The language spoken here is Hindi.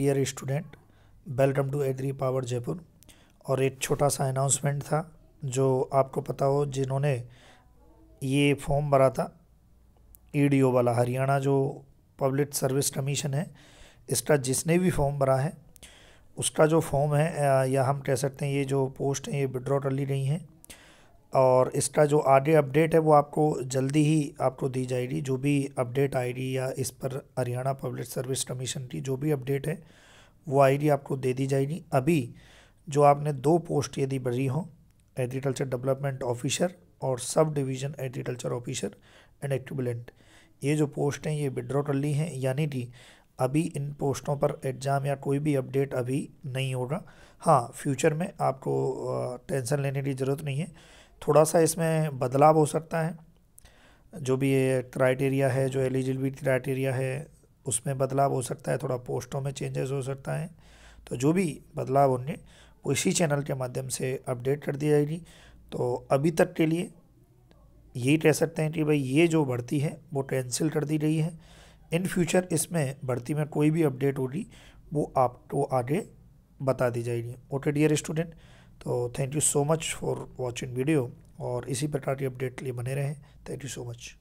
dear student welcome to agri power Jaipur और एक छोटा सा अनाउंसमेंट था जो आपको पता हो जिन्होंने ये फॉर्म भरा था ई e वाला हरियाणा जो पब्लिक सर्विस कमीशन है इसका जिसने भी फॉर्म भरा है उसका जो फॉर्म है या हम कह सकते हैं ये जो पोस्ट हैं ये विड्रॉ कर ली गई हैं और इसका जो आगे अपडेट है वो आपको जल्दी ही आपको दी जाएगी जो भी अपडेट आएगी या इस पर हरियाणा पब्लिक सर्विस कमीशन की जो भी अपडेट है वो आएगी आपको दे दी जाएगी अभी जो आपने दो पोस्ट यदि भरी हों एग्रीकल्चर डेवलपमेंट ऑफिसर और sub division agriculture officer and एक्टिबलेंट ये जो पोस्ट हैं ये विड्रॉ कर ली हैं यानी कि अभी इन पोस्टों पर एग्ज़ाम या कोई भी अपडेट अभी नहीं होगा हाँ फ्यूचर में आपको टेंशन लेने की ज़रूरत नहीं है थोड़ा सा इसमें बदलाव हो सकता है जो भी ये क्राइटेरिया है जो एलिजिबिलिटी क्राइटेरिया है उसमें बदलाव हो सकता है थोड़ा पोस्टों में चेंजेस हो सकता है तो जो भी बदलाव होंगे वो इसी चैनल के माध्यम से अपडेट कर दी जाएगी तो अभी तक के लिए यही कह सकते हैं कि भाई ये जो भर्ती है वो कैंसिल कर दी गई है इन फ्यूचर इसमें भर्ती में कोई भी अपडेट होगी वो आपको आगे बता दी जाएगी ओके डियर स्टूडेंट तो thank you so much for watching video और इसी प्रकार की अपडेट लिए बने रहें थैंक यू सो मच